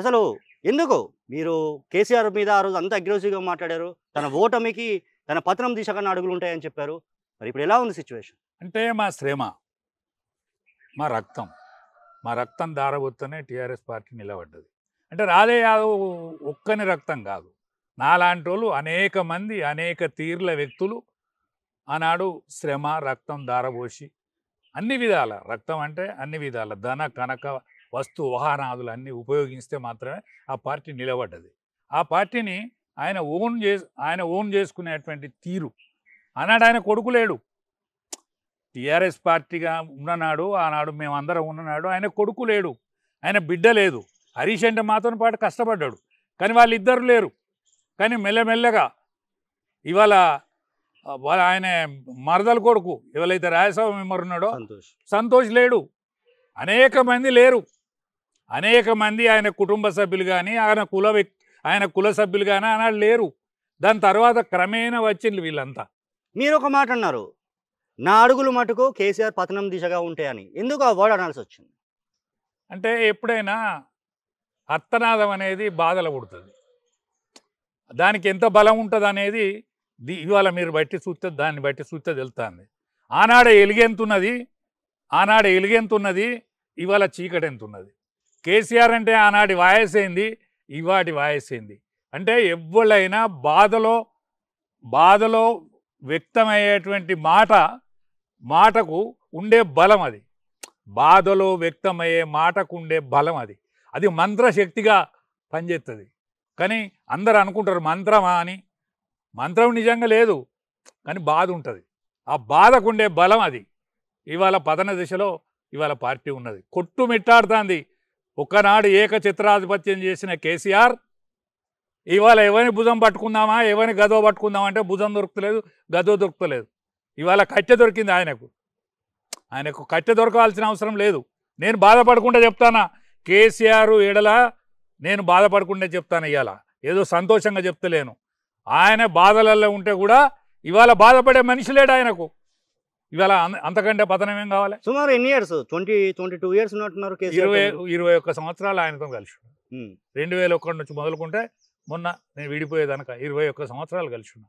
అసలు ఎందుకు మీరు కేసీఆర్ మీద ఆ రోజు అంత అగ్రెసివ్గా మాట్లాడారు తన ఓటమికి తన పతనం దిశకన్నా అడుగులు ఉంటాయని చెప్పారు మరి ఇప్పుడు ఎలా ఉంది సిచ్యువేషన్ అంటే మా శ్రమ మా రక్తం మా రక్తం దారబోతూనే టీఆర్ఎస్ పార్టీ నిలబడ్డది అంటే రాలే యాదవ్ ఒక్కని రక్తం కాదు నాలాంటి వాళ్ళు అనేక మంది అనేక తీర్ల వ్యక్తులు ఆనాడు శ్రమ రక్తం దారబోసి అన్ని విధాల రక్తం అంటే అన్ని విధాల ధన కనక వస్తు వ్యవహారాదులు అన్నీ ఉపయోగిస్తే మాత్రమే ఆ పార్టీ నిలబడ్డది ఆ పార్టీని ఆయన ఓన్ చే ఆయన ఓన్ చేసుకునేటువంటి తీరు అన్నాడు ఆయన కొడుకు లేడు టీఆర్ఎస్ పార్టీగా ఉన్ననాడు ఆనాడు మేమందరం ఉన్ననాడు ఆయన కొడుకు లేడు ఆయన బిడ్డ లేదు హరీష్ అంటే మాతో పాటు కష్టపడ్డాడు కానీ వాళ్ళిద్దరు లేరు కానీ మెల్లమెల్లగా ఇవాళ వాళ్ళ ఆయన మరదల కొడుకు అయితే రాజసభ మెంబర్ ఉన్నాడో సంతోష్ లేడు అనేక మంది లేరు అనేక మంది ఆయన కుటుంబ సభ్యులు కానీ ఆయన కుల ఆయన కుల సభ్యులు కానీ ఆనాడు లేరు దాని తర్వాత క్రమేణా వచ్చింది వీళ్ళంతా మీరు ఒక మాట అన్నారు నా అడుగులు మటుకు కేసీఆర్ పతనం దిశగా ఉంటాయని ఎందుకు ఆ వర్డ్ అనాల్సి వచ్చింది అంటే ఎప్పుడైనా అత్తనాదం అనేది బాధలు పుడుతుంది దానికి ఎంత బలం ఉంటుంది అనేది ఇవాళ మీరు బట్టి చూస్తే దాన్ని బట్టి చూస్తే తెలుస్తుంది ఆనాడ ఎలుగెంతున్నది ఆనాడ ఎలుగెంతున్నది ఇవాళ చీకటి ఎంతున్నది కేసీఆర్ అంటే ఆనాటి వాయస్ అయింది ఇవాటి వాయస్ అయింది అంటే ఎవళ్ళైనా బాధలో బాధలో వ్యక్తమయ్యేటువంటి మాట మాటకు ఉండే బలం అది బాధలో వ్యక్తమయ్యే మాటకు ఉండే బలం అది అది మంత్రశక్తిగా పనిచేస్తుంది కానీ అందరు అనుకుంటారు మంత్రమా అని మంత్రం నిజంగా లేదు కానీ బాధ ఉంటుంది ఆ బాధకుండే బలం అది ఇవాళ పతన దిశలో ఇవాళ పార్టీ ఉన్నది కొట్టు మిట్టాడుతుంది ఒకనాడు ఏక చిత్రాధిపత్యం చేసిన కేసీఆర్ ఇవాళ ఎవరిని భుజం పట్టుకుందామా ఎవరిని గదో పట్టుకుందామా అంటే భుజం దొరుకుతలేదు గదో దొరుకుతలేదు ఇవాళ కట్టె దొరికింది ఆయనకు ఆయనకు కట్టె దొరకవాల్సిన అవసరం లేదు నేను బాధపడకుండా చెప్తానా కేసీఆర్ ఎడల నేను బాధపడకుండా చెప్తాను ఇవాళ ఏదో సంతోషంగా చెప్తలేను ఆయన బాధలలో ఉంటే కూడా ఇవాళ బాధపడే మనిషి లేడు ఆయనకు ఇవాళ అంతకంటే పతనం ఏం కావాలి సుమారు ఎన్ని years twenty twenty two years ఉన్నట్టున్నారు ఇరవై ఇరవై ఒక్క సంవత్సరాలు ఆయనతో కలిసి రెండు వేల ఒకటి నుంచి మొదలుకుంటే మొన్న నేను విడిపోయేదనక ఇరవై ఒక్క సంవత్సరాలు కలిసి ఉన్నా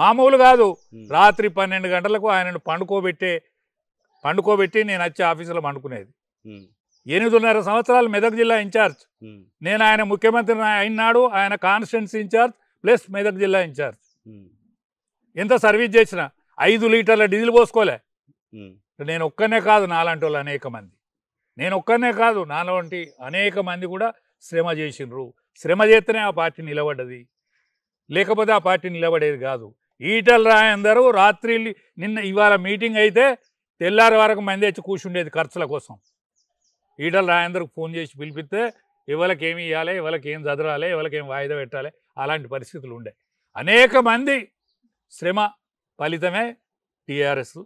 మామూలు కాదు రాత్రి పన్నెండు గంటలకు ఆయనను పండుకోబెట్టే పండుకోబెట్టి నేను వచ్చి ఆఫీసులో పండుకునేది ఎనిమిదిన్నర సంవత్సరాలు మెదక్ జిల్లా ఇన్ఛార్జ్ నేను ఆయన ముఖ్యమంత్రి అయినాడు ఆయన కాన్స్టెన్సీ ఇన్ఛార్జ్ ప్లస్ మెదక్ జిల్లా ఇన్ఛార్జ్ ఎంత సర్వీస్ చేసినా ఐదు లీటర్ల డీజిల్ పోసుకోలే నేను ఒక్కనే కాదు నాలాంటి వాళ్ళు అనేక మంది నేను ఒక్కనే కాదు నాలాంటి అనేక మంది కూడా శ్రమ చేసినారు శ్రమ చేస్తేనే ఆ పార్టీ నిలబడ్డది లేకపోతే ఆ పార్టీ నిలబడేది కాదు ఈటల రాయందరూ రాత్రి నిన్న ఇవాళ మీటింగ్ అయితే తెల్లారి వరకు మంది వచ్చి కూర్చుండేది ఖర్చుల కోసం ఈటల రాయందరికి ఫోన్ చేసి పిలిపిస్తే ఎవరికి ఏమి ఇవ్వాలి ఎవరికి ఏం చదరాలి ఇవాళకి ఏం వాయిదా పెట్టాలి అలాంటి పరిస్థితులు ఉండే అనేక మంది శ్రమ ఫలితమే టీఆర్ఎస్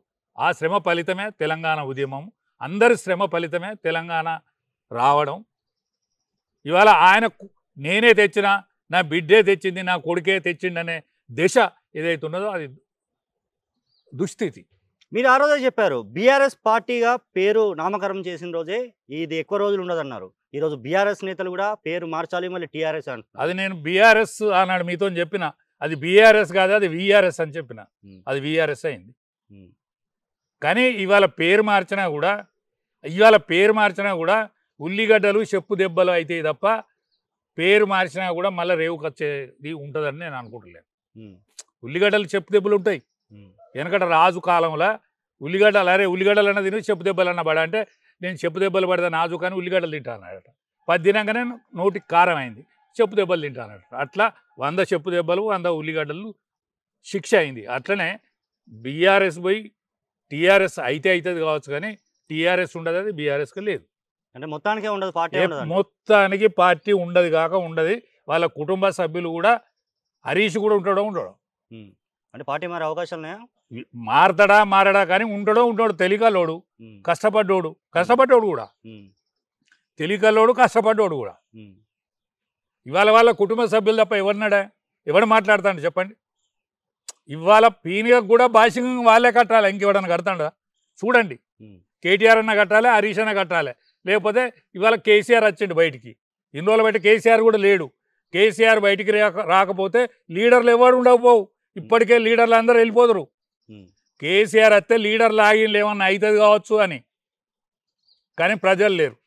ఆ శ్రమ ఫలితమే తెలంగాణ ఉద్యమం అందరి శ్రమ ఫలితమే తెలంగాణ రావడం ఇవాళ ఆయన నేనే తెచ్చిన నా బిడ్డే తెచ్చింది నా కొడుకే తెచ్చిండనే దిశ ఏదైతే ఉన్నదో అది దుస్థితి మీరు ఆ రోజే చెప్పారు బీఆర్ఎస్ పార్టీగా పేరు నామకరణం చేసిన రోజే ఇది ఎక్కువ రోజులు ఉండదన్నారు ఈరోజు బీఆర్ఎస్ నేతలు కూడా పేరు మార్చాలి మళ్ళీ టీఆర్ఎస్ అంటారు అది నేను బీఆర్ఎస్ అన్నాడు మీతో చెప్పిన అది బీఆర్ఎస్ కాదు అది విఆర్ఎస్ అని చెప్పిన అది విఆర్ఎస్ అయింది కానీ ఇవాళ పేరు మార్చినా కూడా ఇవాళ పేరు మార్చినా కూడా ఉల్లిగడ్డలు చెప్పు దెబ్బలు అవుతాయి తప్ప పేరు మార్చినా కూడా మళ్ళీ రేవుకొచ్చేది ఉంటుందని నేను అనుకుంటలేను ఉల్లిగడ్డలు చెప్పు దెబ్బలు ఉంటాయి వెనకట రాజు కాలంలో ఉల్లిగడ్డలు అరే ఉల్లిగడ్డలు అన్నది తిని చెప్పు దెబ్బలు అన్న పడ అంటే నేను చెప్పు దెబ్బలు పడదా నాజు కానీ ఉల్లిగడ్డలు తింటాను పది దినంగానే నోటికి కారం అయింది చెప్పు దెబ్బలు తింటానట అట్లా వంద చెప్పు దెబ్బలు వంద ఉల్లిగడ్డలు శిక్ష అయింది అట్లనే బీఆర్ఎస్ పోయి టీఆర్ఎస్ అయితే అవుతుంది కావచ్చు కానీ టీఆర్ఎస్ ఉండదు అది బీఆర్ఎస్కి లేదు అంటే మొత్తానికి ఉండదు పార్టీ మొత్తానికి పార్టీ ఉండదు కాక ఉండదు వాళ్ళ కుటుంబ సభ్యులు కూడా హరీష్ కూడా ఉంటాడో ఉండడం అంటే పార్టీ మారే అవకాశాలు మారతాడా మారడా కానీ ఉంటాడో ఉంటాడు తెలికలోడు కష్టపడ్డోడు కష్టపడ్డోడు కూడా తెలికలోడు కష్టపడ్డోడు కూడా ఇవాళ వాళ్ళ కుటుంబ సభ్యులు తప్ప ఎవరినాడా ఎవడు మాట్లాడతాడు చెప్పండి ఇవాళ పీనియర్ కూడా భాషింగ్ వాళ్ళే కట్టాలి ఇంకెవడన్నా కడతాడా చూడండి కేటీఆర్ అన్న కట్టాలి హరీష్ అన్న కట్టాలి లేకపోతే ఇవాళ కేసీఆర్ వచ్చిండు బయటికి ఇన్ని రోజుల బయట కేసీఆర్ కూడా లేడు కేసీఆర్ బయటికి రాకపోతే లీడర్లు ఎవరు ఉండకపోవు ఇప్పటికే లీడర్లు అందరూ వెళ్ళిపోదురు కేసీఆర్ వస్తే లీడర్లు ఆగి ఏమన్నా అవుతుంది కావచ్చు అని కానీ ప్రజలు లేరు